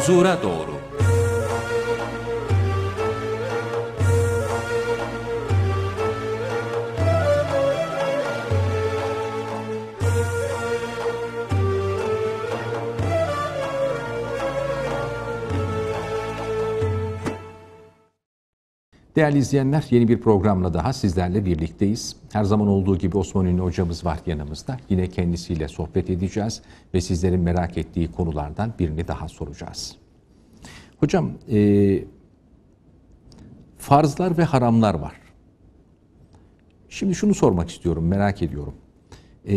clausura d o r Değerli izleyenler yeni bir programla daha sizlerle birlikteyiz. Her zaman olduğu gibi Osman Ünlü hocamız var yanımızda. Yine kendisiyle sohbet edeceğiz ve sizlerin merak ettiği konulardan birini daha soracağız. Hocam e, farzlar ve haramlar var. Şimdi şunu sormak istiyorum merak ediyorum. E,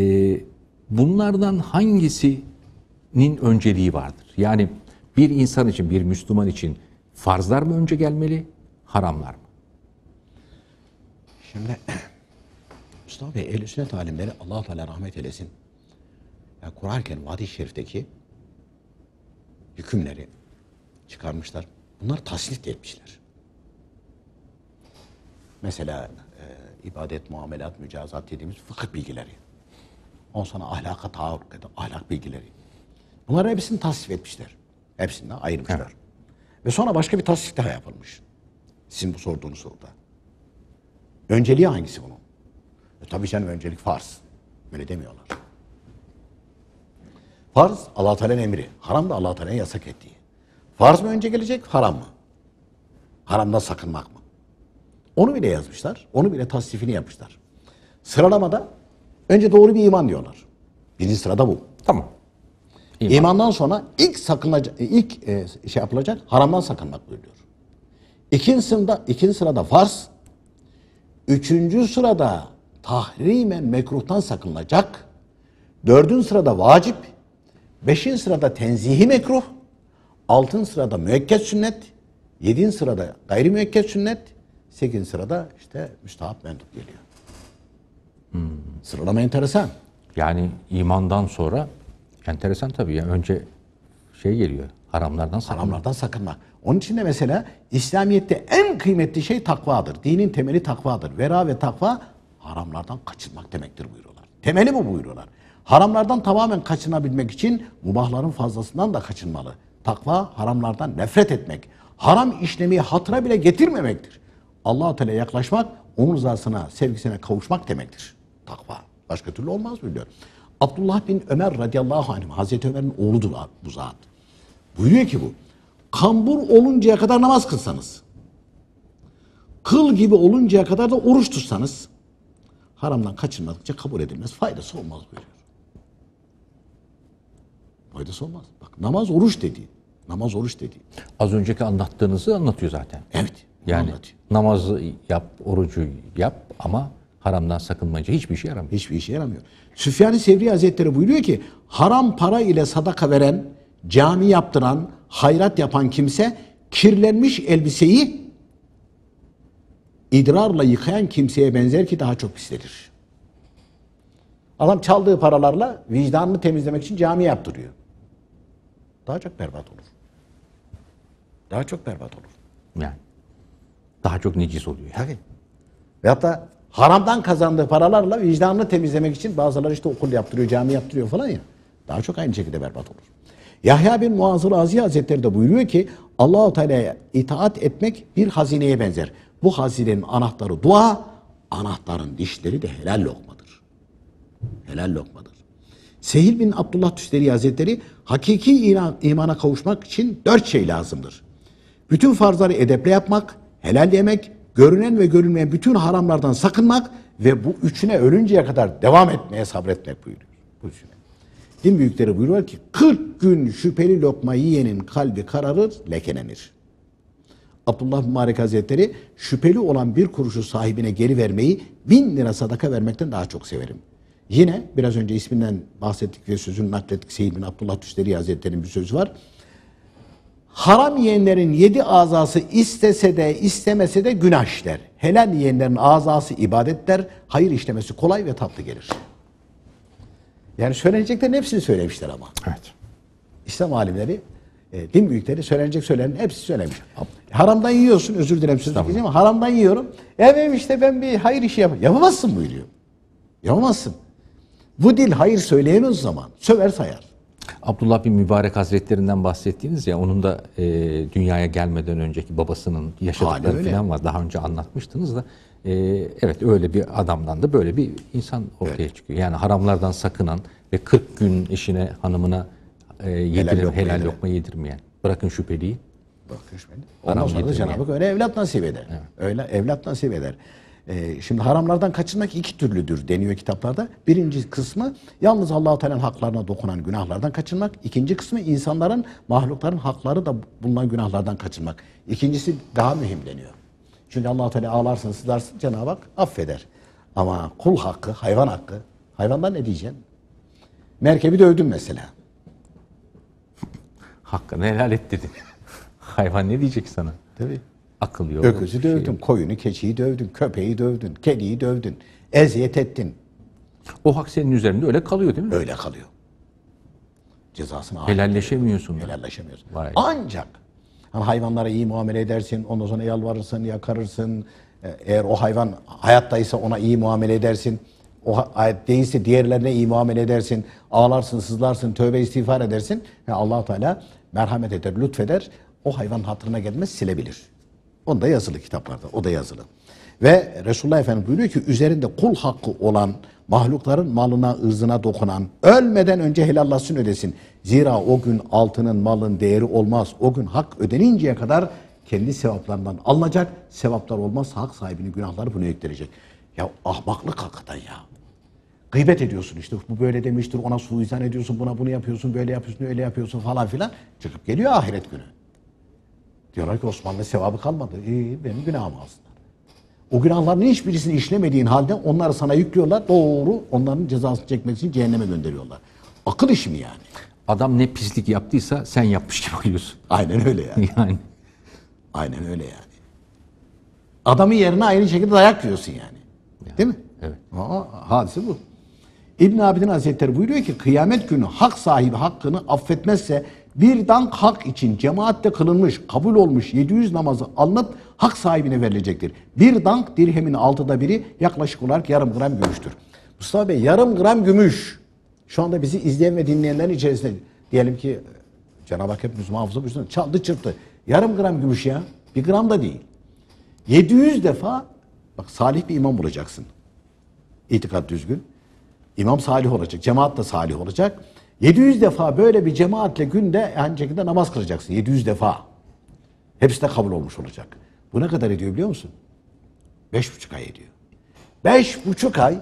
bunlardan hangisinin önceliği vardır? Yani bir insan için bir Müslüman için farzlar mı önce gelmeli haramlar mı? Şimdi Mustafa Bey ehl sünnet alimleri allah Teala rahmet eylesin. Yani kurarken Vadi Şerif'teki hükümleri çıkarmışlar. Bunlar tasnif etmişler. Mesela e, ibadet, muamelat, mücazat dediğimiz fıkıh bilgileri. On sonra ahlaka tahakkuk eden ahlak bilgileri. Bunların hepsini tasnif etmişler. Hepsinden ayırmışlar. Evet. Ve sonra başka bir tasnif daha yapılmış. Sizin bu sorduğunuz soruda. Önceliği hangisi bunun? E tabii canım öncelik farz. Böyle demiyorlar. Farz Allah Teala'nın emri. Haram da Allah Teala'nın yasak ettiği. Farz mı önce gelecek, haram mı? Haramdan sakınmak mı? Onu bile yazmışlar. Onu bile tasdifini yapmışlar. Sıralamada önce doğru bir iman diyorlar. Birinci sırada bu. Tamam. İman. İmandan sonra ilk sakınacak, ilk e, şey yapılacak haramdan sakınmak buyuruyor. İkinci sırada, ikinci sırada farz, Üçüncü sırada tahrimen mekruhtan sakınılacak. Dördün sırada vacip. Beşin sırada tenzihi mekruh. Altın sırada müekket sünnet. Yedin sırada gayri müekket sünnet. Sekiz sırada işte müstahap mendup geliyor. Hmm. Sıralama enteresan. Yani imandan sonra enteresan tabii. Yani önce şey geliyor. Haramlardan sakınmak. Haramlardan sakınmak. Onun için de mesela İslamiyet'te en kıymetli şey takvadır. Dinin temeli takvadır. Vera ve takva haramlardan kaçınmak demektir buyuruyorlar. Temeli bu buyuruyorlar. Haramlardan tamamen kaçınabilmek için mubahların fazlasından da kaçınmalı. Takva haramlardan nefret etmek. Haram işlemi hatıra bile getirmemektir. allah Teala'ya yaklaşmak, onun rızasına, sevgisine kavuşmak demektir. Takva. Başka türlü olmaz biliyor. Abdullah bin Ömer radıyallahu anh, Hazreti Ömer'in oğludur bu zat. Buyuruyor ki bu, kambur oluncaya kadar namaz kılsanız, kıl gibi oluncaya kadar da oruç tutsanız, haramdan kaçınmadıkça kabul edilmez. Faydası olmaz buyuruyor. Faydası olmaz. Bak namaz oruç dedi, Namaz oruç dedi. Az önceki anlattığınızı anlatıyor zaten. Evet. Yani anlatıyor. namazı yap, orucu yap ama haramdan sakınmayınca hiçbir şey yaramıyor. Hiçbir şey yaramıyor. Süfyan-ı Sevri Hazretleri buyuruyor ki haram para ile sadaka veren, cami yaptıran, hayrat yapan kimse kirlenmiş elbiseyi idrarla yıkayan kimseye benzer ki daha çok pislenir. Adam çaldığı paralarla vicdanını temizlemek için cami yaptırıyor. Daha çok berbat olur. Daha çok berbat olur. Yani daha çok necis oluyor. Tabii. Ve da haramdan kazandığı paralarla vicdanını temizlemek için bazıları işte okul yaptırıyor, cami yaptırıyor falan ya. Daha çok aynı şekilde berbat olur. Yahya bin Muaz'ı Razi Hazretleri de buyuruyor ki Allahu Teala'ya itaat etmek bir hazineye benzer. Bu hazinenin anahtarı dua, anahtarın dişleri de helal lokmadır. Helal lokmadır. Sehil bin Abdullah Tüsteri Hazretleri hakiki iman, imana kavuşmak için dört şey lazımdır. Bütün farzları edeple yapmak, helal yemek, görünen ve görünmeyen bütün haramlardan sakınmak ve bu üçüne ölünceye kadar devam etmeye sabretmek buyuruyor. Bu üçüne. Din büyükleri buyuruyor ki 40 gün şüpheli lokma yiyenin kalbi kararır, lekelenir. Abdullah Mübarek Hazretleri şüpheli olan bir kuruşu sahibine geri vermeyi bin lira sadaka vermekten daha çok severim. Yine biraz önce isminden bahsettik ve sözünü naklettik Seyyid bin Abdullah Tüşteri Hazretleri'nin bir sözü var. Haram yiyenlerin yedi azası istese de istemese de günah işler. Helal yiyenlerin azası ibadet hayır işlemesi kolay ve tatlı gelir.'' Yani söyleneceklerin hepsini söylemişler ama. Evet. İslam alimleri, e, din büyükleri söylenecek söylenin hepsi söylemiş. Haramdan yiyorsun, özür dilerim sözü tamam. ama haramdan yiyorum. Evet, işte ben bir hayır işi yapamam. Yapamazsın buyuruyor. Yapamazsın. Bu dil hayır söyleyemez zaman. Söver sayar. Abdullah bin Mübarek Hazretlerinden bahsettiğiniz ya onun da e, dünyaya gelmeden önceki babasının yaşadıkları falan var. Daha önce anlatmıştınız da e, evet öyle bir adamdan da böyle bir insan ortaya evet. çıkıyor. Yani haramlardan sakınan ve 40 gün eşine hanımına e, yedirir, helal, lokma, helal lokma yedirmeyen. Bırakın şüpheliyi. Bırakın şüpheliyi. Ondan Haram sonra da Cenab-ı Hak öyle evlat nasip eder. Evet. Öyle evlat nasip eder. Ee, şimdi haramlardan kaçınmak iki türlüdür deniyor kitaplarda. Birinci kısmı yalnız Allahu Teala'nın haklarına dokunan günahlardan kaçınmak. İkinci kısmı insanların, mahlukların hakları da bulunan günahlardan kaçınmak. İkincisi daha mühim deniyor. Çünkü allah Teala ağlarsın, sızlarsın Cenab-ı Hak affeder. Ama kul hakkı, hayvan hakkı, hayvandan ne diyeceksin? Merkebi dövdün mesela. Hakkını helal et dedi. Hayvan ne diyecek sana? Tabii. Akıl yok. Öküzü şey dövdün, şey. koyunu, keçiyi dövdün, köpeği dövdün, kediyi dövdün, eziyet ettin. O hak senin üzerinde öyle kalıyor değil mi? Öyle kalıyor. Cezasını Helalleşemiyorsun. Helalleşemiyorsun. Ancak Hani hayvanlara iyi muamele edersin, ondan sonra yalvarırsın, yakarırsın. E, eğer o hayvan hayattaysa ona iyi muamele edersin. O ayet değilse diğerlerine iyi muamele edersin. Ağlarsın, sızlarsın, tövbe istiğfar edersin. Yani allah Teala merhamet eder, lütfeder. O hayvan hatırına gelmez silebilir. da yazılı kitaplarda, o da yazılı. Ve Resulullah Efendimiz buyuruyor ki üzerinde kul hakkı olan mahlukların malına, ırzına dokunan, ölmeden önce helallasın ödesin. Zira o gün altının, malın değeri olmaz. O gün hak ödeninceye kadar kendi sevaplarından alınacak. Sevaplar olmaz, hak sahibinin günahları bunu yüklenecek. Ya ahmaklık hakikaten ya. Gıybet ediyorsun işte bu böyle demiştir ona suizan ediyorsun buna bunu yapıyorsun böyle yapıyorsun öyle yapıyorsun falan filan. Çıkıp geliyor ahiret günü. Diyorlar ki Osmanlı sevabı kalmadı. İyi benim günahım alsın. O günahların hiçbirisini işlemediğin halde onları sana yüklüyorlar. Doğru onların cezasını çekmek için cehenneme gönderiyorlar. Akıl işi mi yani? Adam ne pislik yaptıysa sen yapmış gibi oluyorsun. Aynen öyle yani. yani. Aynen öyle yani. Adamın yerine aynı şekilde dayak yiyorsun yani. yani. Değil mi? Evet. Aa, hadise bu. İbn Abidin Hazretleri buyuruyor ki kıyamet günü hak sahibi hakkını affetmezse bir dank hak için cemaatte kılınmış, kabul olmuş 700 namazı alınıp hak sahibine verilecektir. Bir dank dirhemin altıda biri yaklaşık olarak yarım gram gümüştür. Mustafa Bey yarım gram gümüş. Şu anda bizi izleyen ve dinleyenlerin içerisinde diyelim ki e, Cenab-ı Hak hepimiz muhafaza buyursun. Çaldı çırptı. Yarım gram gümüş ya. Bir gram da değil. 700 defa bak salih bir imam bulacaksın. İtikad düzgün. İmam salih olacak. Cemaat da salih olacak. 700 defa böyle bir cemaatle günde aynı şekilde namaz kılacaksın. 700 defa. Hepsi de kabul olmuş olacak. Bu ne kadar ediyor biliyor musun? Beş buçuk ay ediyor. Beş buçuk ay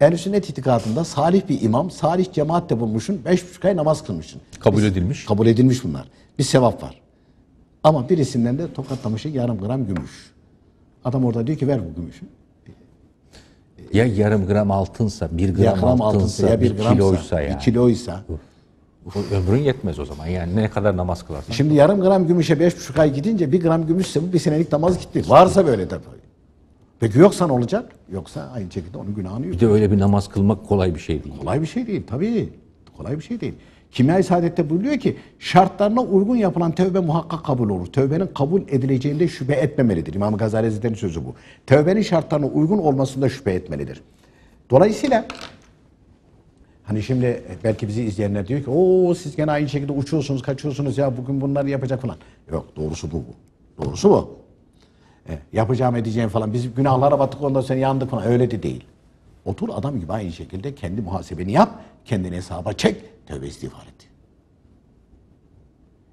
Ehl-i Sünnet itikadında salih bir imam, salih cemaatle bulmuşsun. Beş buçuk ay namaz kılmışsın. Kabul Biz, edilmiş. Kabul edilmiş bunlar. Bir sevap var. Ama birisinden de tokatlamışı yarım gram gümüş. Adam orada diyor ki ver bu gümüşü. Ya yarım gram altınsa, bir gram, gram altınsa, altınsa, bir, bir kiloysa yani. Bir kiloysa. Ömrün yetmez o zaman. Yani ne kadar namaz kılarsın? Şimdi yarım gram gümüşe beş buçuk ay gidince bir gram gümüşse bu bir senelik namaz gitti. Varsa böyle tabii. Peki yoksa ne olacak? Yoksa aynı şekilde onun günahını yok. Bir de öyle bir namaz kılmak kolay bir şey değil. Kolay bir şey değil tabii. Kolay bir şey değil. Kimya-i Saadet'te buyuruyor ki şartlarına uygun yapılan tövbe muhakkak kabul olur. Tövbenin kabul edileceğinde şüphe etmemelidir. İmam Gazali Hazretleri'nin sözü bu. Tövbenin şartlarına uygun olmasında şüphe etmelidir. Dolayısıyla hani şimdi belki bizi izleyenler diyor ki o siz gene aynı şekilde uçuyorsunuz kaçıyorsunuz ya bugün bunları yapacak falan. Yok doğrusu bu bu. Doğrusu bu. E, yapacağım edeceğim falan. Biz günahlara battık ondan sonra yandık falan. Öyle de değil. Otur adam gibi aynı şekilde kendi muhasebeni yap, kendini hesaba çek, tövbe istiğfar et.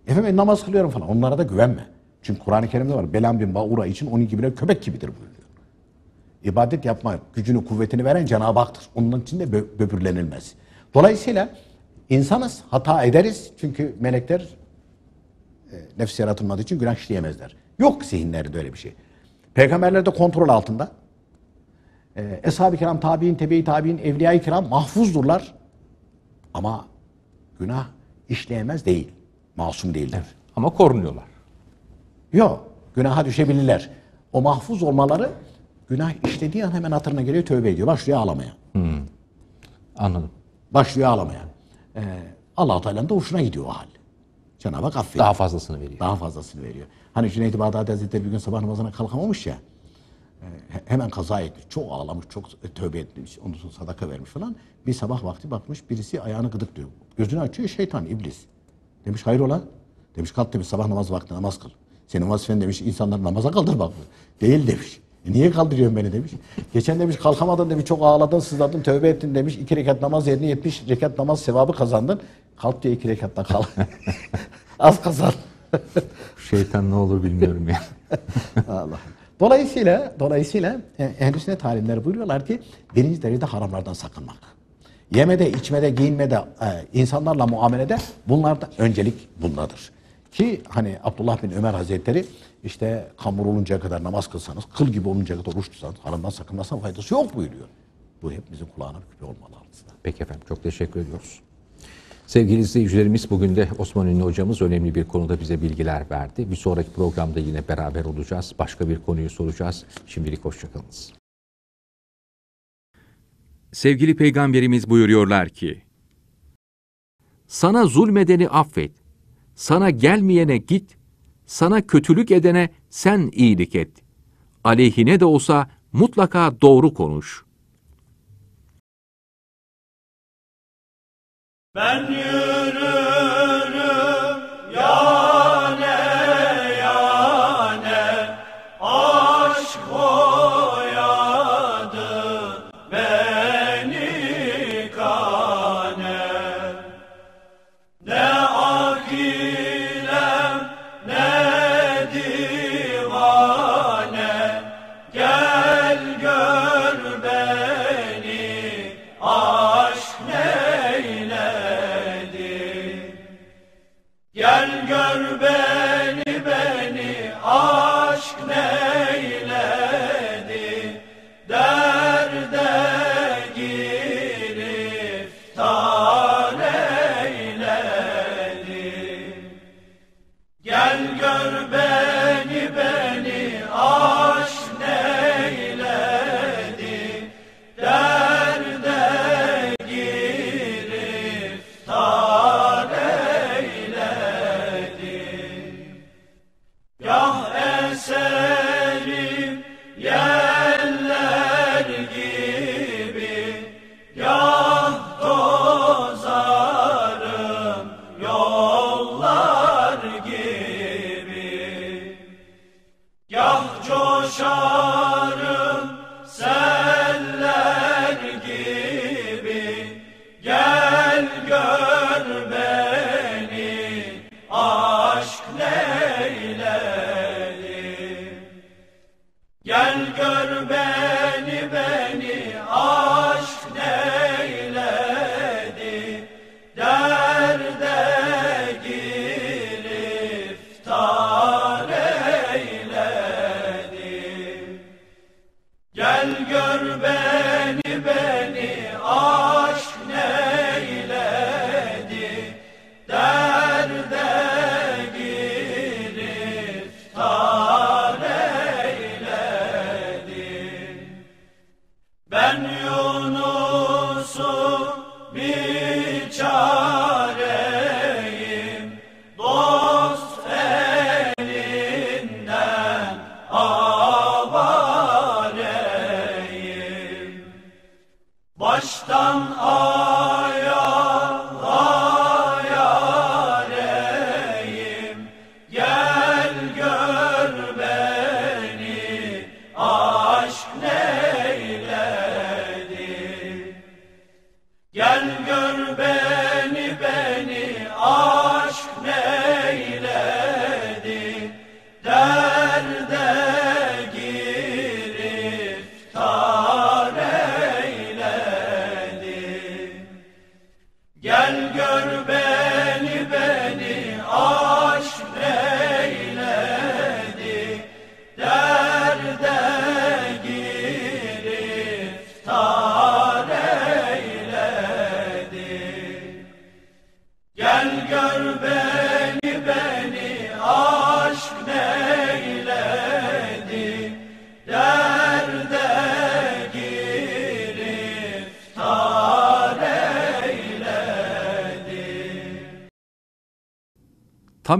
Efendim namaz kılıyorum falan onlara da güvenme. Çünkü Kur'an-ı Kerim'de var. Belam bin Baura için onun gibiler köpek gibidir buyuruyor. İbadet yapma gücünü kuvvetini veren Cenab-ı Hak'tır. Onun için de bö- böbürlenilmez. Dolayısıyla insanız, hata ederiz. Çünkü melekler e, nefsi yaratılmadığı için günah işleyemezler. Yok zihinlerinde öyle bir şey. Peygamberler de kontrol altında e, Eshab-ı kiram, tabi'in, tebe-i tabi'in, evliya-i kiram mahfuzdurlar. Ama günah işleyemez değil. Masum değiller. Evet, ama korunuyorlar. Yok. Günaha düşebilirler. O mahfuz olmaları günah işlediği an hemen hatırına geliyor tövbe ediyor. Başlıyor ağlamaya. Hmm. Anladım. Başlıyor ağlamaya. Ee, allah Teala'nın da hoşuna gidiyor o hal. Cenab-ı Hak affediyor. Daha fazlasını veriyor. Daha fazlasını veriyor. Hani Cüneyt Bağdat Hazretleri bir gün sabah namazına kalkamamış ya hemen kaza etti. Çok ağlamış, çok e, tövbe etmiş. Onun için sadaka vermiş falan. Bir sabah vakti bakmış birisi ayağını gıdık diyor. Gözünü açıyor şeytan, iblis. Demiş hayrola? Demiş kalk demiş sabah namaz vakti namaz kıl. Senin vazifen demiş insanları namaza kaldır bak. Değil demiş. E niye kaldırıyorsun beni demiş. Geçen demiş kalkamadın demiş çok ağladın sızladın tövbe ettin demiş. iki rekat namaz yerine yetmiş rekat namaz sevabı kazandın. Kalk diye iki rekattan kal. Az kazan. Şeytan ne olur bilmiyorum ya. Allah. Dolayısıyla dolayısıyla e, ehl-i sünnet alimleri buyuruyorlar ki birinci derecede haramlardan sakınmak. Yemede, içmede, giyinmede, e, insanlarla muamelede bunlarda öncelik bunlardır. Ki hani Abdullah bin Ömer Hazretleri işte hamur oluncaya kadar namaz kılsanız, kıl gibi oluncaya kadar oruç tutsanız haramdan sakınmasına faydası yok buyuruyor. Bu hepimizin kulağına küpe olmalı aslında. Peki efendim çok teşekkür ediyoruz. Sevgili izleyicilerimiz bugün de Osman Ünlü hocamız önemli bir konuda bize bilgiler verdi. Bir sonraki programda yine beraber olacağız. Başka bir konuyu soracağız. Şimdilik hoşçakalınız. Sevgili Peygamberimiz buyuruyorlar ki, Sana zulmedeni affet, sana gelmeyene git, sana kötülük edene sen iyilik et. Aleyhine de olsa mutlaka doğru konuş.'' Menu! gonna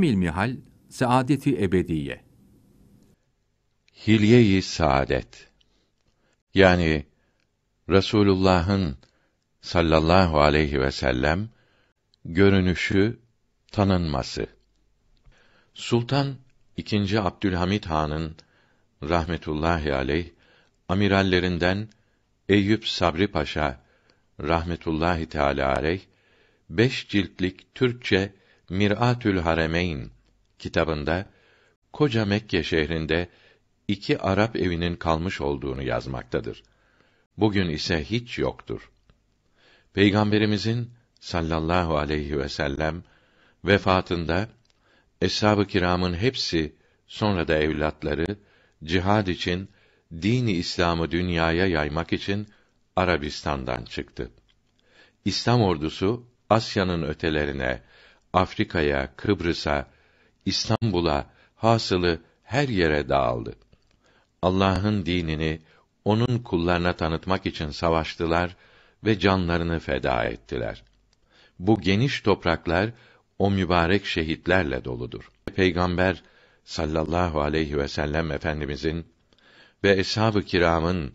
ilmihal saadeti ebediye. Hilye-i saadet. Yani Resulullah'ın sallallahu aleyhi ve sellem görünüşü, tanınması. Sultan II. Abdülhamit Han'ın rahmetullahi aleyh amirallerinden Eyüp Sabri Paşa rahmetullahi teala aleyh beş ciltlik Türkçe Mir'atül Haremeyn kitabında koca Mekke şehrinde iki Arap evinin kalmış olduğunu yazmaktadır. Bugün ise hiç yoktur. Peygamberimizin sallallahu aleyhi ve sellem vefatında eshab-ı kiramın hepsi sonra da evlatları cihad için dini İslam'ı dünyaya yaymak için Arabistan'dan çıktı. İslam ordusu Asya'nın ötelerine Afrika'ya, Kıbrıs'a, İstanbul'a, hasılı her yere dağıldı. Allah'ın dinini onun kullarına tanıtmak için savaştılar ve canlarını feda ettiler. Bu geniş topraklar o mübarek şehitlerle doludur. Peygamber sallallahu aleyhi ve sellem efendimizin ve eshab-ı kiramın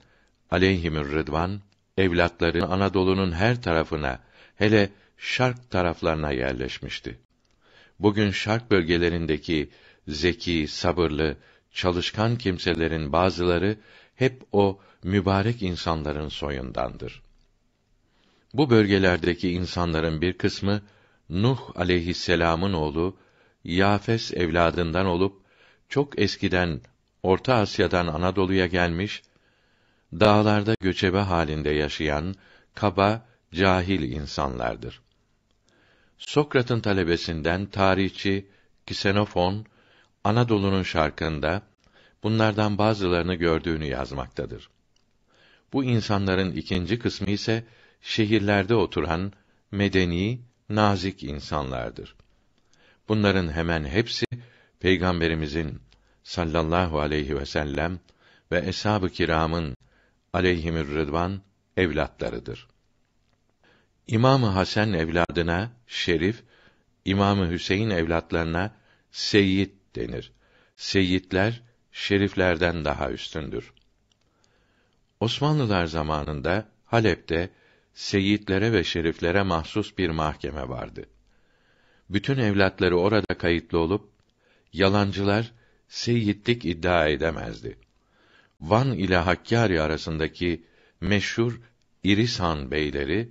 aleyhimür rıdvan evlatları Anadolu'nun her tarafına hele şark taraflarına yerleşmişti. Bugün şark bölgelerindeki zeki, sabırlı, çalışkan kimselerin bazıları hep o mübarek insanların soyundandır. Bu bölgelerdeki insanların bir kısmı Nuh aleyhisselam'ın oğlu Yafes evladından olup çok eskiden Orta Asya'dan Anadolu'ya gelmiş, dağlarda göçebe halinde yaşayan kaba, cahil insanlardır. Sokrat'ın talebesinden tarihçi Kisenofon Anadolu'nun şarkında bunlardan bazılarını gördüğünü yazmaktadır. Bu insanların ikinci kısmı ise şehirlerde oturan medeni, nazik insanlardır. Bunların hemen hepsi peygamberimizin sallallahu aleyhi ve sellem ve eshab-ı kiramın aleyhimür rıdvan evlatlarıdır. İmamı Hasan evladına şerif, İmamı Hüseyin evlatlarına Seyit denir. Seyitler şeriflerden daha üstündür. Osmanlılar zamanında Halep'te Seyitlere ve şeriflere mahsus bir mahkeme vardı. Bütün evlatları orada kayıtlı olup yalancılar seyyidlik iddia edemezdi. Van ile Hakkari arasındaki meşhur İris Han beyleri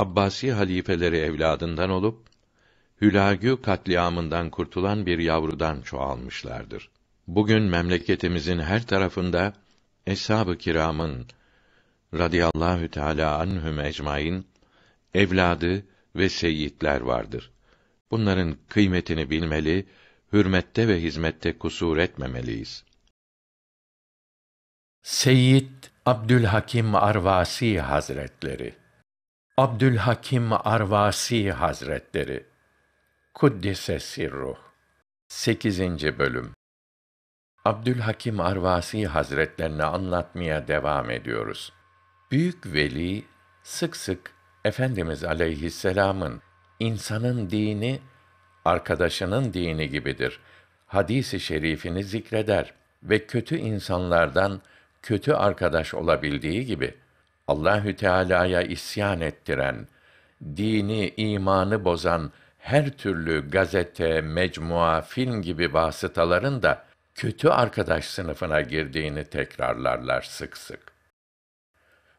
Abbasi halifeleri evladından olup Hülagü katliamından kurtulan bir yavrudan çoğalmışlardır. Bugün memleketimizin her tarafında eshab-ı kiramın radıyallahu teala anhum ecmaîn evladı ve seyitler vardır. Bunların kıymetini bilmeli, hürmette ve hizmette kusur etmemeliyiz. Seyyid Abdülhakim Arvasi Hazretleri Abdülhakim Arvasi Hazretleri Kuddise sirruh 8. bölüm Abdülhakim Arvasi Hazretlerini anlatmaya devam ediyoruz. Büyük veli sık sık Efendimiz aleyhisselamın insanın dini arkadaşının dini gibidir. Hadisi şerifini zikreder ve kötü insanlardan kötü arkadaş olabildiği gibi Allahü Teala'ya isyan ettiren, dini, imanı bozan her türlü gazete, mecmua, film gibi vasıtaların da kötü arkadaş sınıfına girdiğini tekrarlarlar sık sık.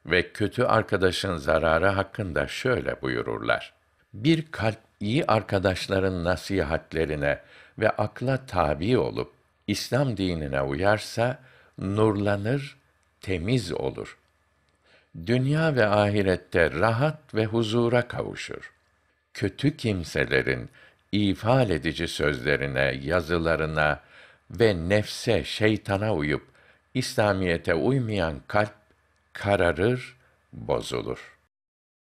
Ve kötü arkadaşın zararı hakkında şöyle buyururlar. Bir kalp iyi arkadaşların nasihatlerine ve akla tabi olup İslam dinine uyarsa nurlanır, temiz olur dünya ve ahirette rahat ve huzura kavuşur. Kötü kimselerin ifal edici sözlerine, yazılarına ve nefse, şeytana uyup İslamiyete uymayan kalp kararır, bozulur.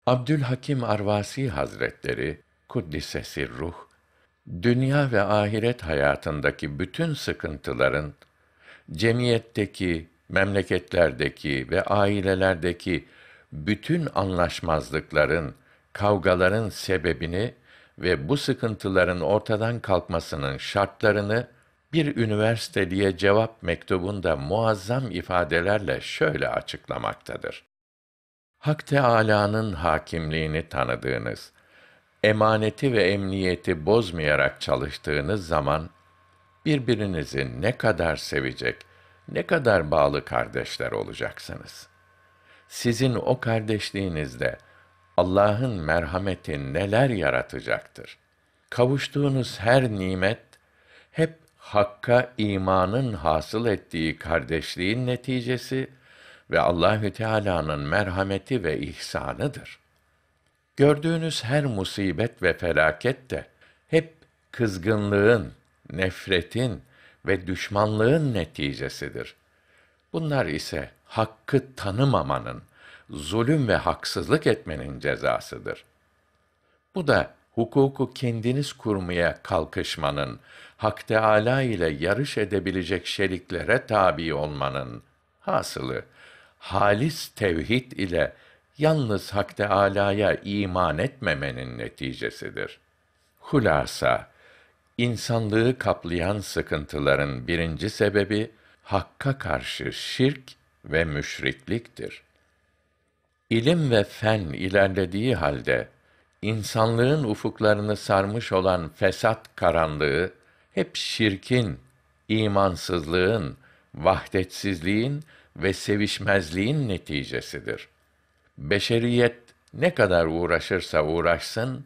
Abdülhakim Arvasi Hazretleri kuddisesi ruh dünya ve ahiret hayatındaki bütün sıkıntıların cemiyetteki memleketlerdeki ve ailelerdeki bütün anlaşmazlıkların, kavgaların sebebini ve bu sıkıntıların ortadan kalkmasının şartlarını bir üniversiteliye cevap mektubunda muazzam ifadelerle şöyle açıklamaktadır. Hak Teâlâ'nın hakimliğini tanıdığınız, emaneti ve emniyeti bozmayarak çalıştığınız zaman, birbirinizi ne kadar sevecek, ne kadar bağlı kardeşler olacaksınız. Sizin o kardeşliğinizde Allah'ın merhameti neler yaratacaktır. Kavuştuğunuz her nimet hep hakka imanın hasıl ettiği kardeşliğin neticesi ve Allahü Teala'nın merhameti ve ihsanıdır. Gördüğünüz her musibet ve felaket de hep kızgınlığın, nefretin, ve düşmanlığın neticesidir. Bunlar ise hakkı tanımamanın, zulüm ve haksızlık etmenin cezasıdır. Bu da hukuku kendiniz kurmaya kalkışmanın, Hak Teâlâ ile yarış edebilecek şeriklere tabi olmanın hasılı, halis tevhid ile yalnız Hak Teâlâ'ya iman etmemenin neticesidir. Hulasa, İnsanlığı kaplayan sıkıntıların birinci sebebi Hakk'a karşı şirk ve müşrikliktir. İlim ve fen ilerlediği halde insanlığın ufuklarını sarmış olan fesat karanlığı hep şirkin, imansızlığın, vahdetsizliğin ve sevişmezliğin neticesidir. Beşeriyet ne kadar uğraşırsa uğraşsın,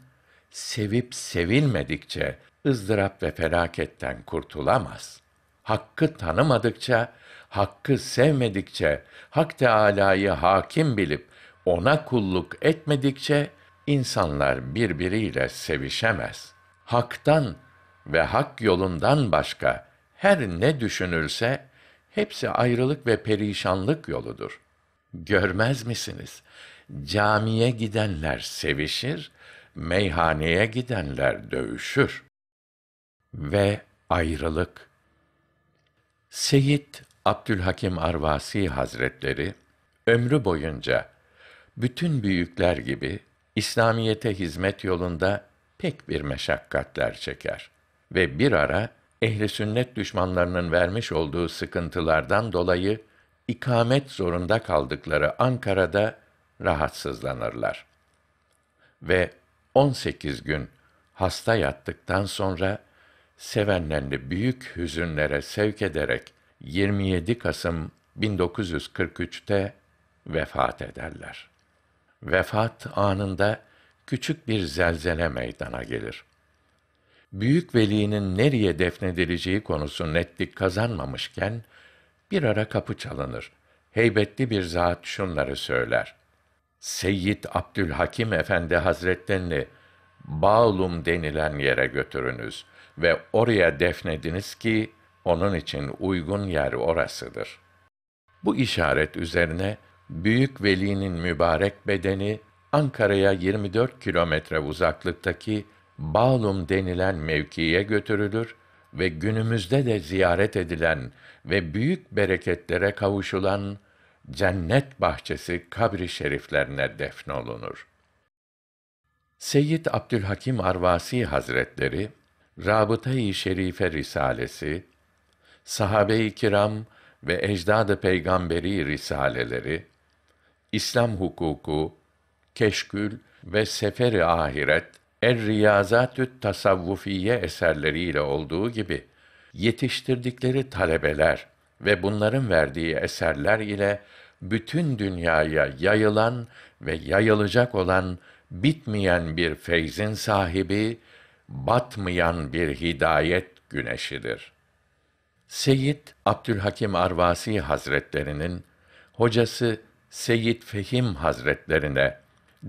sevip sevilmedikçe ızdırap ve felaketten kurtulamaz. Hakkı tanımadıkça, hakkı sevmedikçe, Hak Teâlâ'yı hakim bilip ona kulluk etmedikçe, insanlar birbiriyle sevişemez. Hak'tan ve hak yolundan başka her ne düşünülse, hepsi ayrılık ve perişanlık yoludur. Görmez misiniz? Camiye gidenler sevişir, meyhaneye gidenler dövüşür ve ayrılık. Seyit Abdülhakim Arvasi Hazretleri ömrü boyunca bütün büyükler gibi İslamiyete hizmet yolunda pek bir meşakkatler çeker ve bir ara ehli sünnet düşmanlarının vermiş olduğu sıkıntılardan dolayı ikamet zorunda kaldıkları Ankara'da rahatsızlanırlar. Ve 18 gün hasta yattıktan sonra sevenlerini büyük hüzünlere sevk ederek 27 Kasım 1943'te vefat ederler. Vefat anında küçük bir zelzele meydana gelir. Büyük velinin nereye defnedileceği konusu netlik kazanmamışken bir ara kapı çalınır. Heybetli bir zat şunları söyler. Seyyid Abdülhakim Efendi Hazretlerini Bağlum denilen yere götürünüz.'' ve oraya defnediniz ki onun için uygun yer orasıdır. Bu işaret üzerine büyük velinin mübarek bedeni Ankara'ya 24 kilometre uzaklıktaki Bağlum denilen mevkiye götürülür ve günümüzde de ziyaret edilen ve büyük bereketlere kavuşulan cennet bahçesi kabri şeriflerine defnolunur. Seyyid Abdülhakim Arvasi Hazretleri Rabıta-i Şerife Risalesi, Sahabe-i Kiram ve Ecdad-ı Peygamberi Risaleleri, İslam hukuku, Keşkül ve Sefer-i Ahiret, Er-Riyazatü Tasavvufiye eserleriyle olduğu gibi yetiştirdikleri talebeler ve bunların verdiği eserler ile bütün dünyaya yayılan ve yayılacak olan bitmeyen bir feyzin sahibi batmayan bir hidayet güneşidir. Seyyid Abdülhakim Arvasi Hazretlerinin hocası Seyyid Fehim Hazretlerine,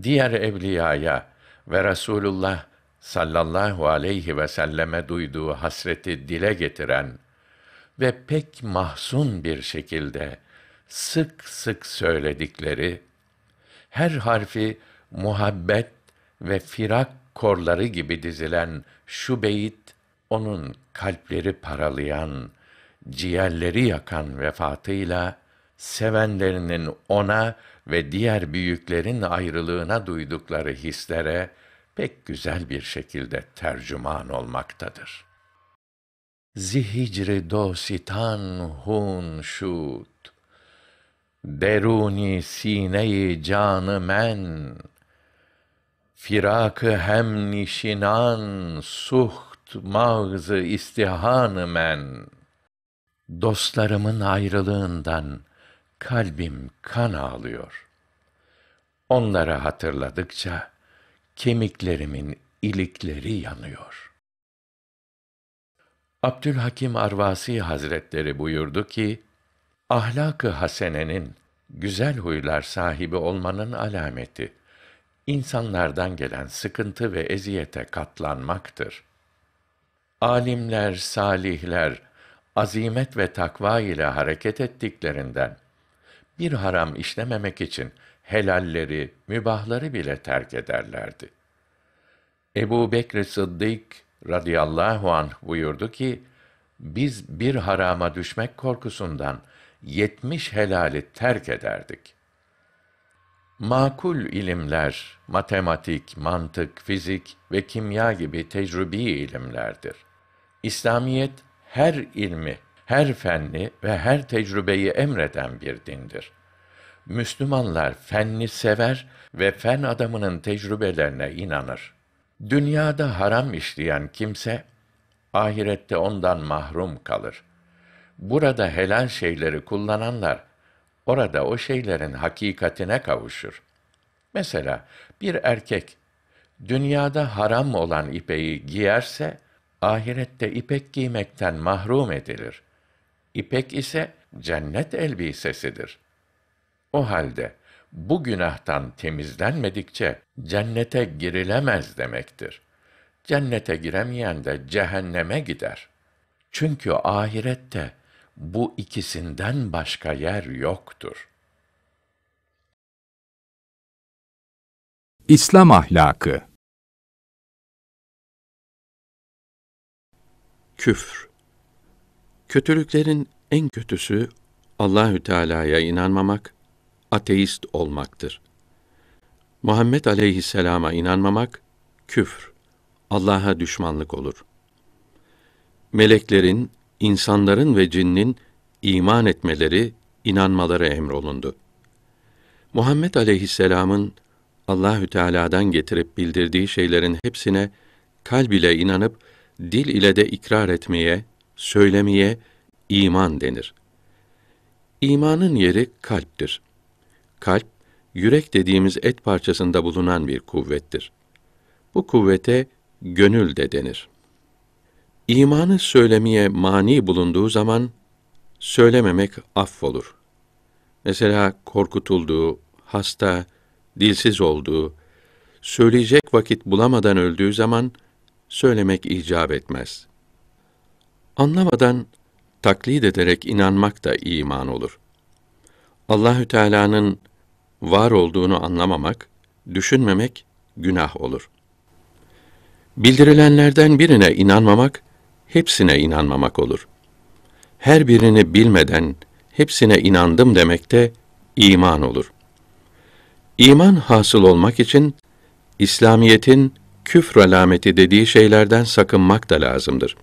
diğer evliyaya ve Rasulullah sallallahu aleyhi ve selleme duyduğu hasreti dile getiren ve pek mahzun bir şekilde sık sık söyledikleri her harfi muhabbet ve firak korları gibi dizilen şu beyit onun kalpleri paralayan, ciğerleri yakan vefatıyla sevenlerinin ona ve diğer büyüklerin ayrılığına duydukları hislere pek güzel bir şekilde tercüman olmaktadır. Zihicri dositan hun şut, deruni sineyi canı men, Firakı hem nişinan suht mağzı istihanı men. Dostlarımın ayrılığından kalbim kan ağlıyor. Onları hatırladıkça kemiklerimin ilikleri yanıyor. Abdülhakim Arvasi Hazretleri buyurdu ki, ahlakı hasenenin güzel huylar sahibi olmanın alameti insanlardan gelen sıkıntı ve eziyete katlanmaktır. Alimler, salihler azimet ve takva ile hareket ettiklerinden bir haram işlememek için helalleri, mübahları bile terk ederlerdi. Ebu Bekr Sıddık radıyallahu anh buyurdu ki, biz bir harama düşmek korkusundan yetmiş helali terk ederdik.'' Makul ilimler matematik, mantık, fizik ve kimya gibi tecrübi ilimlerdir. İslamiyet her ilmi, her fenni ve her tecrübeyi emreden bir dindir. Müslümanlar fenni sever ve fen adamının tecrübelerine inanır. Dünyada haram işleyen kimse ahirette ondan mahrum kalır. Burada helal şeyleri kullananlar orada o şeylerin hakikatine kavuşur. Mesela bir erkek dünyada haram olan ipeyi giyerse ahirette ipek giymekten mahrum edilir. İpek ise cennet elbisesidir. O halde bu günahtan temizlenmedikçe cennete girilemez demektir. Cennete giremeyen de cehenneme gider. Çünkü ahirette bu ikisinden başka yer yoktur. İslam ahlakı Küfr Kötülüklerin en kötüsü Allahü Teala'ya inanmamak, ateist olmaktır. Muhammed aleyhisselama inanmamak küfr, Allah'a düşmanlık olur. Meleklerin, insanların ve cinnin iman etmeleri, inanmaları emrolundu. Muhammed aleyhisselamın Allahü Teala'dan getirip bildirdiği şeylerin hepsine kalb ile inanıp dil ile de ikrar etmeye, söylemeye iman denir. İmanın yeri kalptir. Kalp yürek dediğimiz et parçasında bulunan bir kuvvettir. Bu kuvvete gönül de denir. İmanı söylemeye mani bulunduğu zaman söylememek affolur. Mesela korkutulduğu, hasta, dilsiz olduğu, söyleyecek vakit bulamadan öldüğü zaman söylemek icap etmez. Anlamadan taklit ederek inanmak da iman olur. Allahü Teala'nın var olduğunu anlamamak, düşünmemek günah olur. Bildirilenlerden birine inanmamak hepsine inanmamak olur. Her birini bilmeden hepsine inandım demek de iman olur. İman hasıl olmak için İslamiyetin küfr alameti dediği şeylerden sakınmak da lazımdır.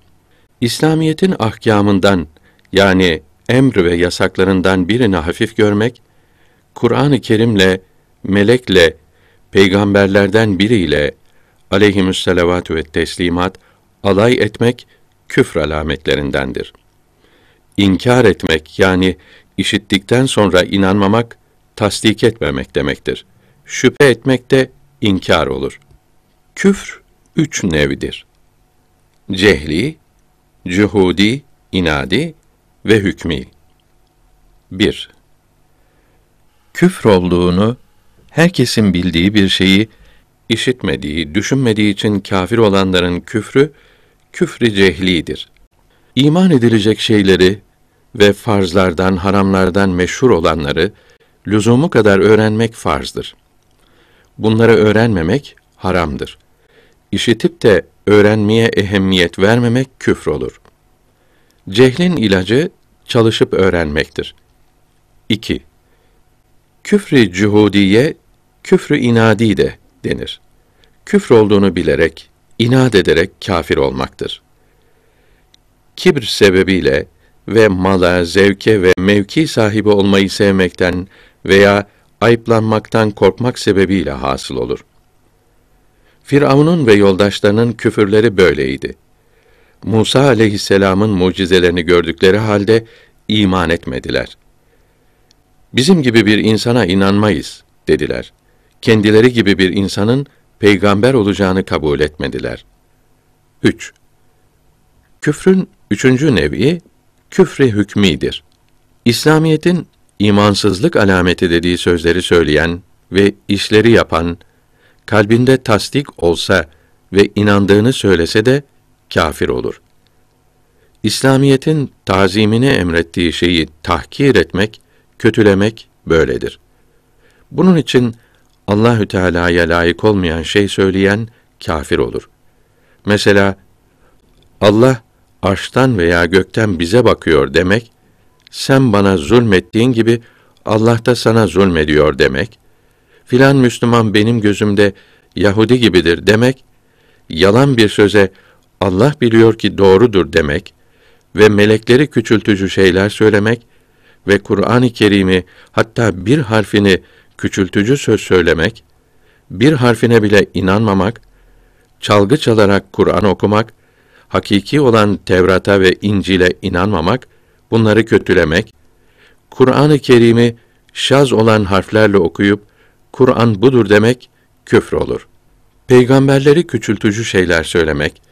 İslamiyetin ahkamından yani emr ve yasaklarından birini hafif görmek, Kur'an-ı Kerim'le, melekle, peygamberlerden biriyle aleyhimüsselavatü ve teslimat alay etmek küfr alametlerindendir. İnkar etmek yani işittikten sonra inanmamak, tasdik etmemek demektir. Şüphe etmek de inkar olur. Küfr üç nevidir: Cehli, cuhudi, inadi ve hükmi. 1. Küfr olduğunu, herkesin bildiği bir şeyi, işitmediği, düşünmediği için kafir olanların küfrü, küfrü cehlidir. İman edilecek şeyleri ve farzlardan, haramlardan meşhur olanları lüzumu kadar öğrenmek farzdır. Bunları öğrenmemek haramdır. İşitip de öğrenmeye ehemmiyet vermemek küfr olur. Cehlin ilacı çalışıp öğrenmektir. 2. Küfrü cühudiye, küfrü inadi de denir. Küfr olduğunu bilerek, inat ederek kafir olmaktır. Kibir sebebiyle ve mala, zevke ve mevki sahibi olmayı sevmekten veya ayıplanmaktan korkmak sebebiyle hasıl olur. Firavun'un ve yoldaşlarının küfürleri böyleydi. Musa aleyhisselamın mucizelerini gördükleri halde iman etmediler. Bizim gibi bir insana inanmayız dediler. Kendileri gibi bir insanın peygamber olacağını kabul etmediler. 3. Küfrün üçüncü nevi küfri hükmidir. İslamiyetin imansızlık alameti dediği sözleri söyleyen ve işleri yapan, kalbinde tasdik olsa ve inandığını söylese de kâfir olur. İslamiyetin tazimini emrettiği şeyi tahkir etmek, kötülemek böyledir. Bunun için Allahü Teala'ya layık olmayan şey söyleyen kafir olur. Mesela Allah arştan veya gökten bize bakıyor demek, sen bana zulmettiğin gibi Allah da sana zulmediyor demek, filan Müslüman benim gözümde Yahudi gibidir demek, yalan bir söze Allah biliyor ki doğrudur demek ve melekleri küçültücü şeyler söylemek ve Kur'an-ı Kerim'i hatta bir harfini küçültücü söz söylemek, bir harfine bile inanmamak, çalgı çalarak Kur'an okumak, hakiki olan Tevrat'a ve İncil'e inanmamak, bunları kötülemek, Kur'an-ı Kerim'i şaz olan harflerle okuyup Kur'an budur demek küfür olur. Peygamberleri küçültücü şeyler söylemek,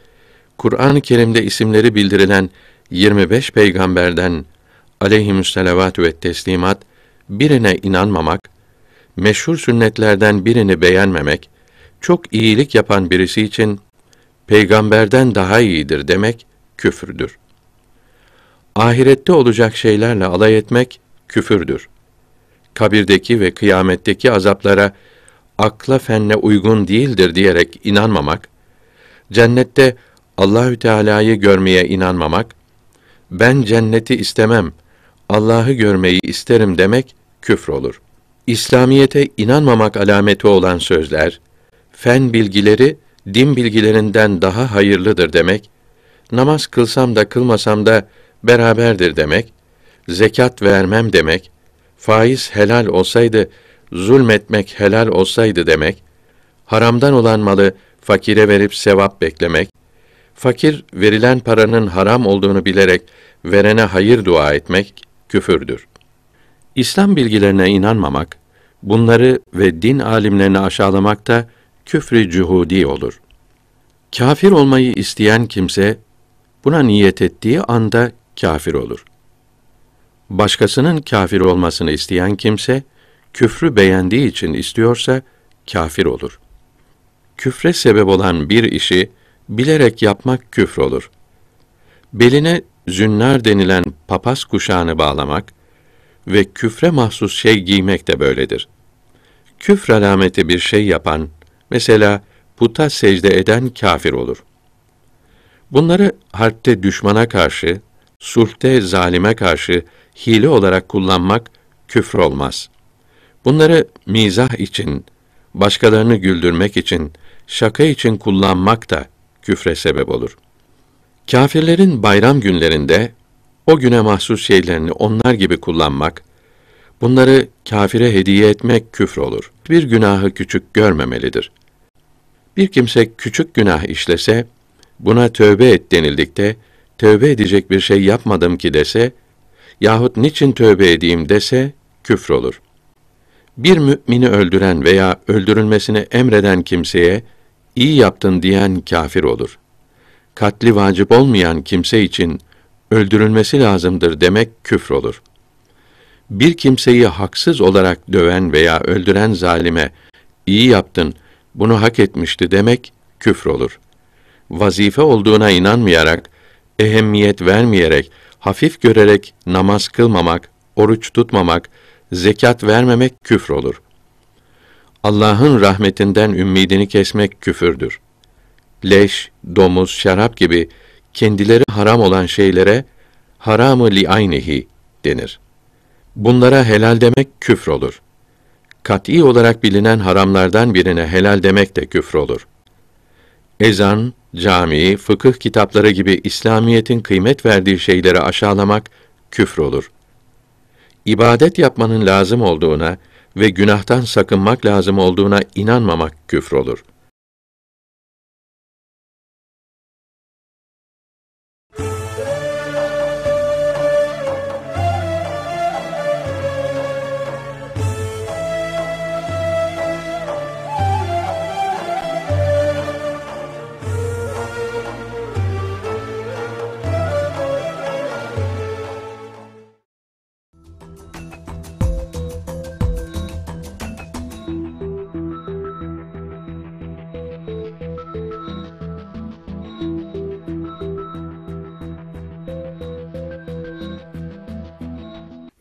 Kur'an-ı Kerim'de isimleri bildirilen 25 peygamberden aleyhimüsselavatü ve teslimat birine inanmamak, meşhur sünnetlerden birini beğenmemek, çok iyilik yapan birisi için peygamberden daha iyidir demek küfürdür. Ahirette olacak şeylerle alay etmek küfürdür. Kabirdeki ve kıyametteki azaplara akla fenle uygun değildir diyerek inanmamak, cennette Allahü Teala'yı görmeye inanmamak, ben cenneti istemem, Allah'ı görmeyi isterim demek küfür olur. İslamiyete inanmamak alameti olan sözler, fen bilgileri din bilgilerinden daha hayırlıdır demek, namaz kılsam da kılmasam da beraberdir demek, zekat vermem demek, faiz helal olsaydı zulmetmek helal olsaydı demek, haramdan olan malı fakire verip sevap beklemek, fakir verilen paranın haram olduğunu bilerek verene hayır dua etmek küfürdür. İslam bilgilerine inanmamak, bunları ve din alimlerini aşağılamak da küfrü cuhudi olur. Kafir olmayı isteyen kimse buna niyet ettiği anda kafir olur. Başkasının kafir olmasını isteyen kimse küfrü beğendiği için istiyorsa kafir olur. Küfre sebep olan bir işi bilerek yapmak küfür olur. Beline zünnar denilen papaz kuşağını bağlamak ve küfre mahsus şey giymek de böyledir. Küfr alameti bir şey yapan, mesela puta secde eden kafir olur. Bunları harpte düşmana karşı, sulhte zalime karşı hile olarak kullanmak küfür olmaz. Bunları mizah için, başkalarını güldürmek için, şaka için kullanmak da küfre sebep olur. Kafirlerin bayram günlerinde o güne mahsus şeylerini onlar gibi kullanmak, bunları kafire hediye etmek küfür olur. Bir günahı küçük görmemelidir. Bir kimse küçük günah işlese, buna tövbe et denildikte, tövbe edecek bir şey yapmadım ki dese, yahut niçin tövbe edeyim dese, küfür olur. Bir mümini öldüren veya öldürülmesini emreden kimseye, iyi yaptın diyen kafir olur. Katli vacip olmayan kimse için öldürülmesi lazımdır demek küfür olur. Bir kimseyi haksız olarak döven veya öldüren zalime iyi yaptın, bunu hak etmişti demek küfür olur. Vazife olduğuna inanmayarak, ehemmiyet vermeyerek, hafif görerek namaz kılmamak, oruç tutmamak, zekat vermemek küfür olur. Allah'ın rahmetinden ümmidini kesmek küfürdür. Leş, domuz, şarap gibi kendileri haram olan şeylere haramı li aynihi denir. Bunlara helal demek küfür olur. Kat'î olarak bilinen haramlardan birine helal demek de küfür olur. Ezan, cami, fıkıh kitapları gibi İslamiyetin kıymet verdiği şeyleri aşağılamak küfür olur. İbadet yapmanın lazım olduğuna ve günahtan sakınmak lazım olduğuna inanmamak küfür olur.''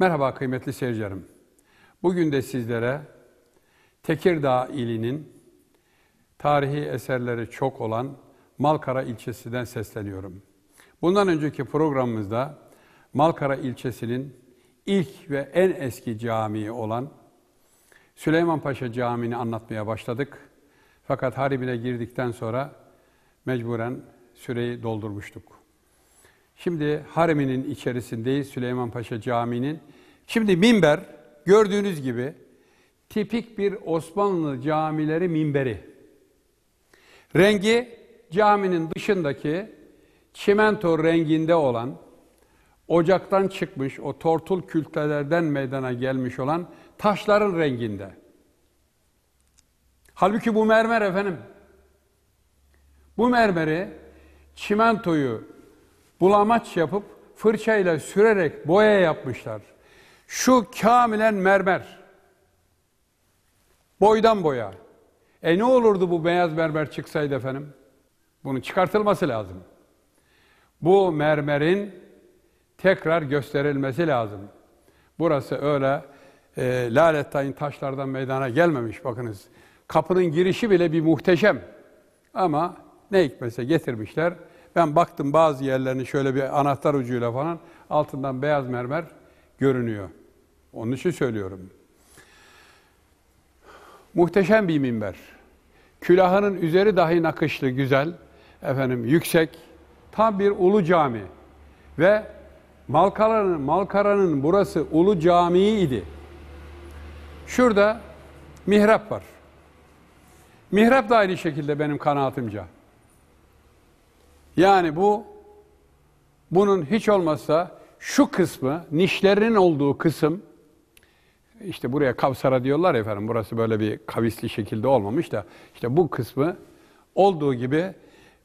Merhaba kıymetli seyircilerim. Bugün de sizlere Tekirdağ ilinin tarihi eserleri çok olan Malkara ilçesinden sesleniyorum. Bundan önceki programımızda Malkara ilçesinin ilk ve en eski camii olan Süleyman Paşa Camii'ni anlatmaya başladık. Fakat Haribine girdikten sonra mecburen süreyi doldurmuştuk. Şimdi hareminin içerisindeyiz. Süleyman Paşa Camii'nin Şimdi minber gördüğünüz gibi tipik bir Osmanlı camileri minberi. Rengi caminin dışındaki çimento renginde olan, ocaktan çıkmış o tortul kültelerden meydana gelmiş olan taşların renginde. Halbuki bu mermer efendim. Bu mermeri çimentoyu bulamaç yapıp fırçayla sürerek boya yapmışlar. Şu kamilen mermer. Boydan boya. E ne olurdu bu beyaz mermer çıksaydı efendim? Bunun çıkartılması lazım. Bu mermerin tekrar gösterilmesi lazım. Burası öyle e, lalettayn taşlardan meydana gelmemiş bakınız. Kapının girişi bile bir muhteşem. Ama ne hikmetse getirmişler. Ben baktım bazı yerlerini şöyle bir anahtar ucuyla falan altından beyaz mermer görünüyor. Onun için söylüyorum. Muhteşem bir minber. Külahının üzeri dahi nakışlı, güzel, efendim yüksek, tam bir ulu cami. Ve Malkara'nın Malkara'nın burası ulu camii idi. Şurada mihrap var. Mihrap da aynı şekilde benim kanaatimce. Yani bu bunun hiç olmazsa şu kısmı, nişlerin olduğu kısım, işte buraya kavsara diyorlar efendim, burası böyle bir kavisli şekilde olmamış da, işte bu kısmı olduğu gibi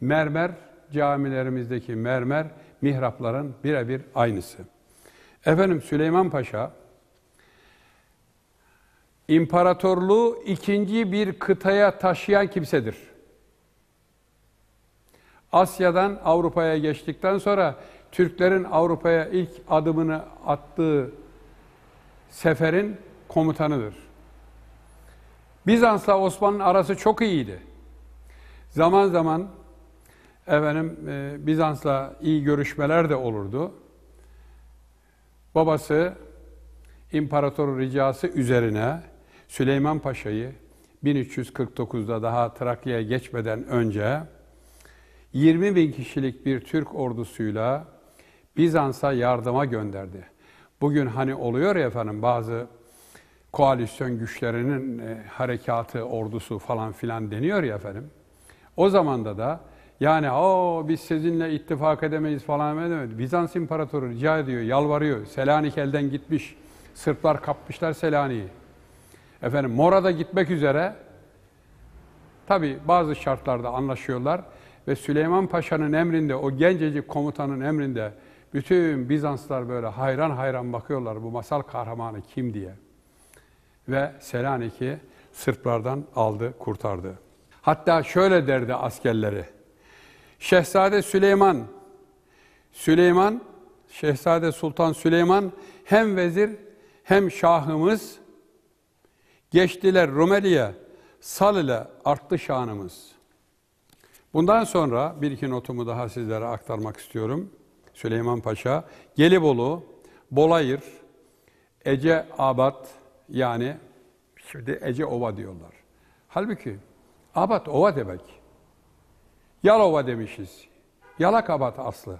mermer, camilerimizdeki mermer, mihrapların birebir aynısı. Efendim Süleyman Paşa, imparatorluğu ikinci bir kıtaya taşıyan kimsedir. Asya'dan Avrupa'ya geçtikten sonra Türklerin Avrupa'ya ilk adımını attığı seferin komutanıdır. Bizans'la Osmanlı'nın arası çok iyiydi. Zaman zaman efendim e, Bizans'la iyi görüşmeler de olurdu. Babası İmparator ricası üzerine Süleyman Paşa'yı 1349'da daha Trakya'ya geçmeden önce 20 bin kişilik bir Türk ordusuyla Bizans'a yardıma gönderdi. Bugün hani oluyor ya efendim bazı koalisyon güçlerinin e, harekatı, ordusu falan filan deniyor ya efendim. O zamanda da yani o biz sizinle ittifak edemeyiz falan edemeyiz. Bizans imparatoru rica ediyor, yalvarıyor. Selanik elden gitmiş. Sırplar kapmışlar Selanik'i. Efendim Mora'da gitmek üzere tabi bazı şartlarda anlaşıyorlar ve Süleyman Paşa'nın emrinde o gencecik komutanın emrinde bütün Bizanslar böyle hayran hayran bakıyorlar bu masal kahramanı kim diye. Ve Selanik'i Sırplardan aldı, kurtardı. Hatta şöyle derdi askerleri. Şehzade Süleyman, Süleyman, Şehzade Sultan Süleyman hem vezir hem şahımız geçtiler Rumeli'ye, sal ile arttı şanımız. Bundan sonra bir iki notumu daha sizlere aktarmak istiyorum. Süleyman Paşa, Gelibolu, Bolayır, Ece Abat, yani şimdi Ece Ova diyorlar. Halbuki Abat ova demek. Yalova demişiz. Yalak Abat aslı.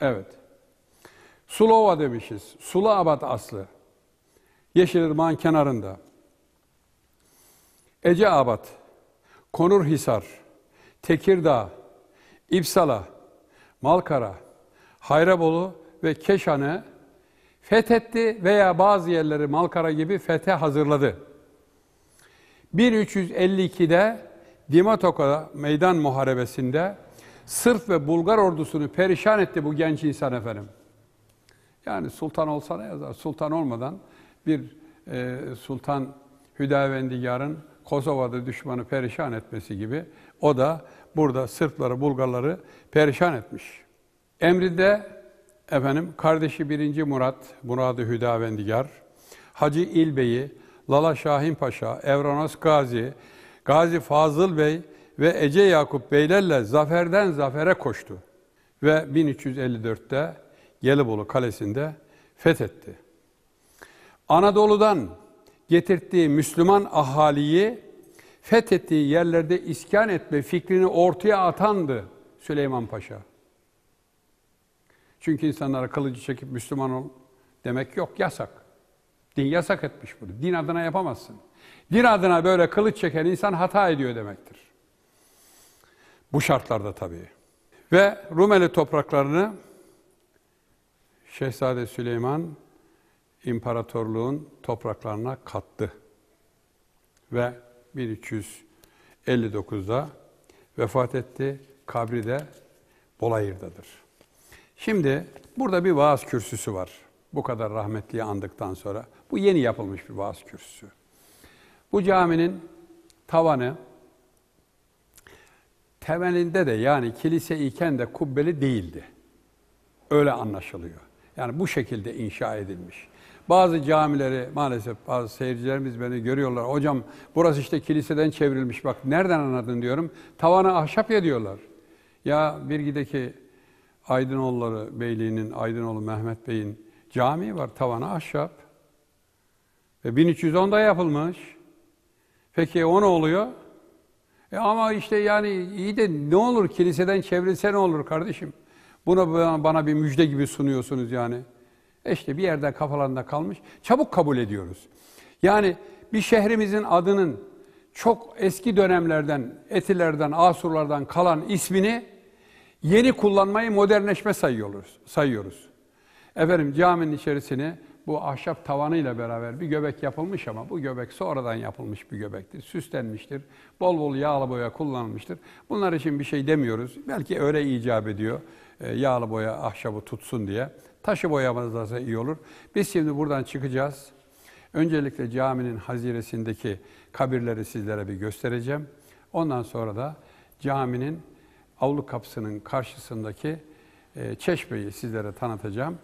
Evet. Sulova demişiz. Sulu Abat aslı. Yeşilırmağın kenarında. Ece Abat, Konurhisar, Tekirdağ, İpsala, Malkara, Hayrabolu ve Keşan'ı fethetti veya bazı yerleri Malkara gibi fethe hazırladı. 1352'de Dimatoka meydan muharebesinde Sırp ve Bulgar ordusunu perişan etti bu genç insan efendim. Yani sultan olsana yazar. Sultan olmadan bir e, sultan Hüdavendigar'ın Kosova'da düşmanı perişan etmesi gibi o da burada Sırpları, Bulgarları perişan etmiş. Emride efendim kardeşi 1. Murat, Murad-ı Hüdavendigar, Hacı İlbey'i, Lala Şahin Paşa, Evranos Gazi, Gazi Fazıl Bey ve Ece Yakup Beylerle zaferden zafere koştu ve 1354'te Gelibolu Kalesi'nde fethetti. Anadolu'dan getirttiği Müslüman ahaliyi fethettiği yerlerde iskan etme fikrini ortaya atandı Süleyman Paşa. Çünkü insanlara kılıcı çekip Müslüman ol demek yok, yasak. Din yasak etmiş bunu. Din adına yapamazsın. Din adına böyle kılıç çeken insan hata ediyor demektir. Bu şartlarda tabii. Ve Rumeli topraklarını Şehzade Süleyman imparatorluğun topraklarına kattı. Ve 1359'da vefat etti. Kabri de Bolayır'dadır. Şimdi burada bir vaaz kürsüsü var. Bu kadar rahmetliyi andıktan sonra. Bu yeni yapılmış bir vaaz kürsüsü. Bu caminin tavanı temelinde de yani kilise iken de kubbeli değildi. Öyle anlaşılıyor. Yani bu şekilde inşa edilmiş. Bazı camileri maalesef bazı seyircilerimiz beni görüyorlar. Hocam burası işte kiliseden çevrilmiş bak nereden anladın diyorum. Tavana ahşap ya diyorlar. Ya Birgi'deki Aydınoğulları Beyliği'nin, Aydınoğlu Mehmet Bey'in cami var tavana ahşap. Ve 1310'da yapılmış. Peki o ne oluyor? E ama işte yani iyi de ne olur kiliseden çevrilse ne olur kardeşim? Bunu bana bir müjde gibi sunuyorsunuz yani işte bir yerde kafalarında kalmış. Çabuk kabul ediyoruz. Yani bir şehrimizin adının çok eski dönemlerden, etilerden, asurlardan kalan ismini yeni kullanmayı modernleşme sayıyoruz. sayıyoruz. Efendim caminin içerisini bu ahşap tavanıyla beraber bir göbek yapılmış ama bu göbek sonradan yapılmış bir göbektir. Süslenmiştir. Bol bol yağlı boya kullanılmıştır. Bunlar için bir şey demiyoruz. Belki öyle icap ediyor e, yağlı boya ahşabı tutsun diye. Taşı boyamazlarsa iyi olur. Biz şimdi buradan çıkacağız. Öncelikle caminin haziresindeki kabirleri sizlere bir göstereceğim. Ondan sonra da caminin avlu kapısının karşısındaki e, çeşmeyi sizlere tanıtacağım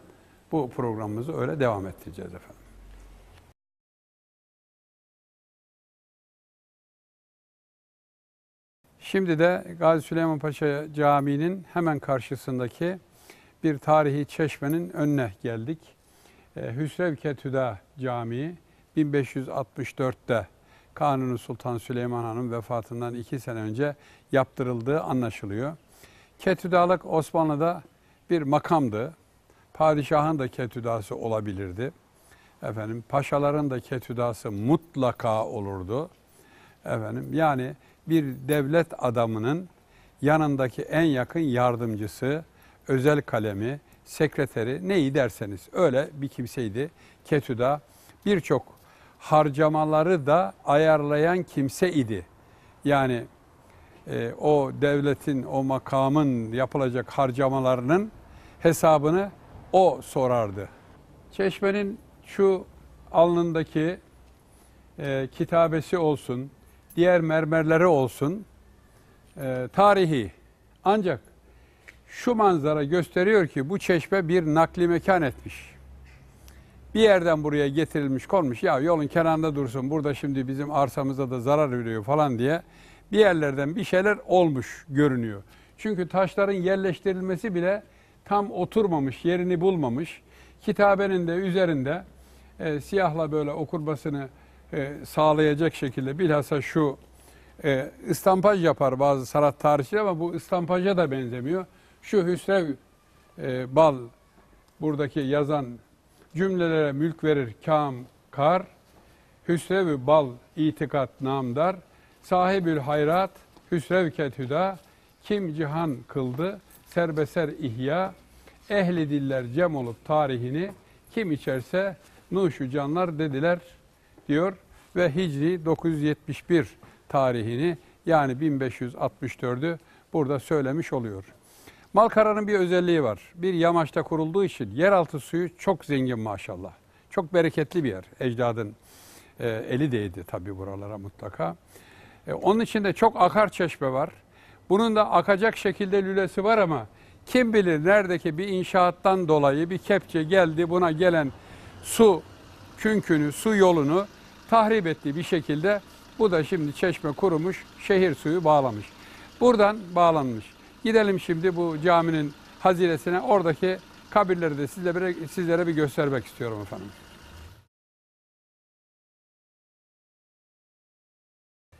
bu programımızı öyle devam ettireceğiz efendim. Şimdi de Gazi Süleyman Paşa Camii'nin hemen karşısındaki bir tarihi çeşmenin önüne geldik. Ee, Hüsrevke Tüda Camii 1564'te Kanuni Sultan Süleyman Han'ın vefatından iki sene önce yaptırıldığı anlaşılıyor. Ketüdalık Osmanlı'da bir makamdı. Padişahın da ketüdası olabilirdi. Efendim paşaların da ketüdası mutlaka olurdu. Efendim yani bir devlet adamının yanındaki en yakın yardımcısı, özel kalemi, sekreteri neyi derseniz öyle bir kimseydi. Ketüda birçok harcamaları da ayarlayan kimse idi. Yani e, o devletin, o makamın yapılacak harcamalarının hesabını o sorardı. Çeşmenin şu alnındaki e, kitabesi olsun, diğer mermerleri olsun e, tarihi. Ancak şu manzara gösteriyor ki bu çeşme bir nakli mekan etmiş. Bir yerden buraya getirilmiş konmuş ya yolun kenarında dursun burada şimdi bizim arsamıza da zarar veriyor falan diye bir yerlerden bir şeyler olmuş görünüyor. Çünkü taşların yerleştirilmesi bile tam oturmamış, yerini bulmamış. Kitabenin de üzerinde e, siyahla böyle okurbasını e, sağlayacak şekilde bilhassa şu e, ıstampaj yapar bazı sanat tarihçiler ama bu istampaja da benzemiyor. Şu Hüsrev e, Bal buradaki yazan cümlelere mülk verir kam kar, Hüsrev bal itikat namdar, sahibül hayrat, Hüsrev ket kim cihan kıldı, serbeser ihya, ehli diller cem olup tarihini kim içerse nuşu canlar dediler diyor ve Hicri 971 tarihini yani 1564'ü burada söylemiş oluyor. Malkara'nın bir özelliği var. Bir yamaçta kurulduğu için yeraltı suyu çok zengin maşallah. Çok bereketli bir yer. Ecdadın e, eli değdi tabii buralara mutlaka. E, onun içinde çok akar çeşme var. Bunun da akacak şekilde lülesi var ama kim bilir neredeki bir inşaattan dolayı bir kepçe geldi buna gelen su künkünü, su yolunu tahrip etti bir şekilde. Bu da şimdi çeşme kurumuş, şehir suyu bağlamış. Buradan bağlanmış. Gidelim şimdi bu caminin haziresine oradaki kabirleri de sizlere, sizlere bir göstermek istiyorum efendim.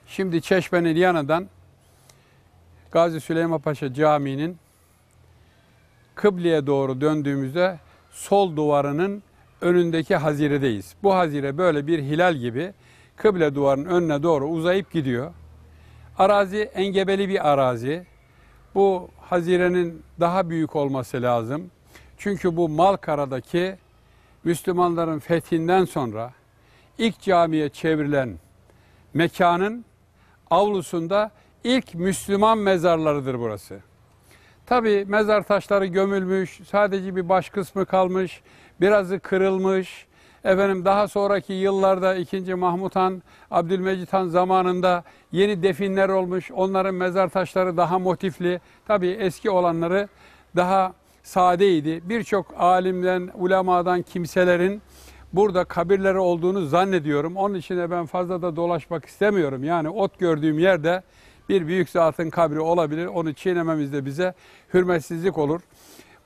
Şimdi çeşmenin yanından Gazi Süleyman Paşa Camii'nin kıbleye doğru döndüğümüzde sol duvarının önündeki haziredeyiz. Bu hazire böyle bir hilal gibi kıble duvarının önüne doğru uzayıp gidiyor. Arazi engebeli bir arazi. Bu hazirenin daha büyük olması lazım. Çünkü bu Malkara'daki Müslümanların fethinden sonra ilk camiye çevrilen mekanın avlusunda ilk Müslüman mezarlarıdır burası. Tabi mezar taşları gömülmüş, sadece bir baş kısmı kalmış, birazı kırılmış. Efendim daha sonraki yıllarda 2. Mahmut Han, Abdülmecit Han zamanında yeni definler olmuş. Onların mezar taşları daha motifli. Tabi eski olanları daha sadeydi. Birçok alimden, ulemadan, kimselerin burada kabirleri olduğunu zannediyorum. Onun için de ben fazla da dolaşmak istemiyorum. Yani ot gördüğüm yerde bir büyük zatın kabri olabilir. Onu çiğnememiz de bize hürmetsizlik olur.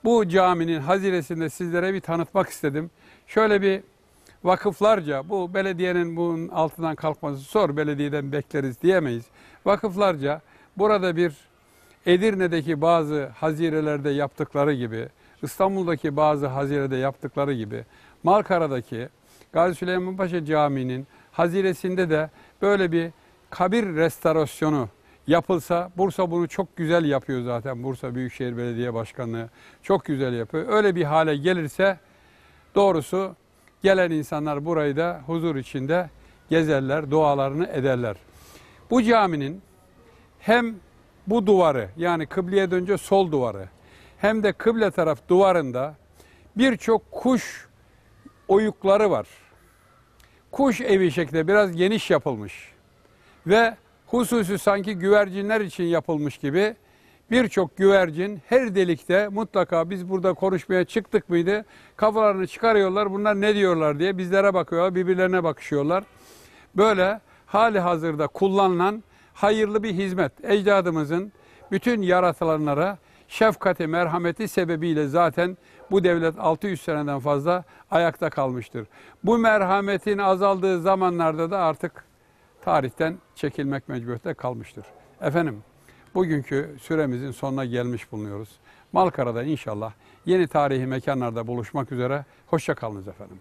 Bu caminin haziresinde sizlere bir tanıtmak istedim. Şöyle bir vakıflarca bu belediyenin bunun altından kalkması sor belediyeden bekleriz diyemeyiz. Vakıflarca burada bir Edirne'deki bazı hazirelerde yaptıkları gibi, İstanbul'daki bazı hazirede yaptıkları gibi, Malkara'daki Gazi Süleyman Paşa Camii'nin haziresinde de böyle bir kabir restorasyonu yapılsa, Bursa bunu çok güzel yapıyor zaten Bursa Büyükşehir Belediye Başkanlığı. Çok güzel yapıyor. Öyle bir hale gelirse doğrusu gelen insanlar burayı da huzur içinde gezerler, dualarını ederler. Bu caminin hem bu duvarı yani kıbleye dönünce sol duvarı hem de kıble taraf duvarında birçok kuş oyukları var. Kuş evi şeklinde biraz geniş yapılmış. Ve Hususi sanki güvercinler için yapılmış gibi birçok güvercin her delikte mutlaka biz burada konuşmaya çıktık mıydı kafalarını çıkarıyorlar bunlar ne diyorlar diye bizlere bakıyorlar birbirlerine bakışıyorlar. Böyle hali hazırda kullanılan hayırlı bir hizmet ecdadımızın bütün yaratılanlara şefkati merhameti sebebiyle zaten bu devlet 600 seneden fazla ayakta kalmıştır. Bu merhametin azaldığı zamanlarda da artık tarihten çekilmek mecburiyette kalmıştır. Efendim bugünkü süremizin sonuna gelmiş bulunuyoruz. Malkara'da inşallah yeni tarihi mekanlarda buluşmak üzere. Hoşça kalınız efendim.